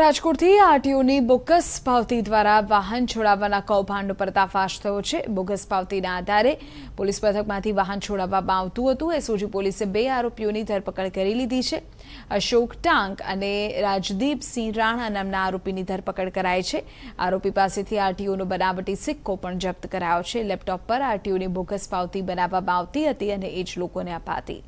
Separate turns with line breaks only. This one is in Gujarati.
રાજકોટથી આરટીઓની બોગસ પાવતી દ્વારા વાહન છોડાવવાના કૌભાંડનો પર્દાફાશ થયો છે બોગસ પાવતીના આધારે પોલીસ પથકમાંથી વાહન છોડાવવામાં આવતું હતું એસઓજી પોલીસે બે આરોપીઓની ધરપકડ કરી લીધી છે અશોક ટાંક અને રાજદીપસિંહ રાણા નામના આરોપીની ધરપકડ કરાઈ છે આરોપી પાસેથી આરટીઓનો બનાવટી સિક્કો પણ જપ્ત કરાયો છે લેપટોપ પર આરટીઓની બોગસ પાવતી બનાવવામાં આવતી હતી અને એ જ લોકોને અપાતી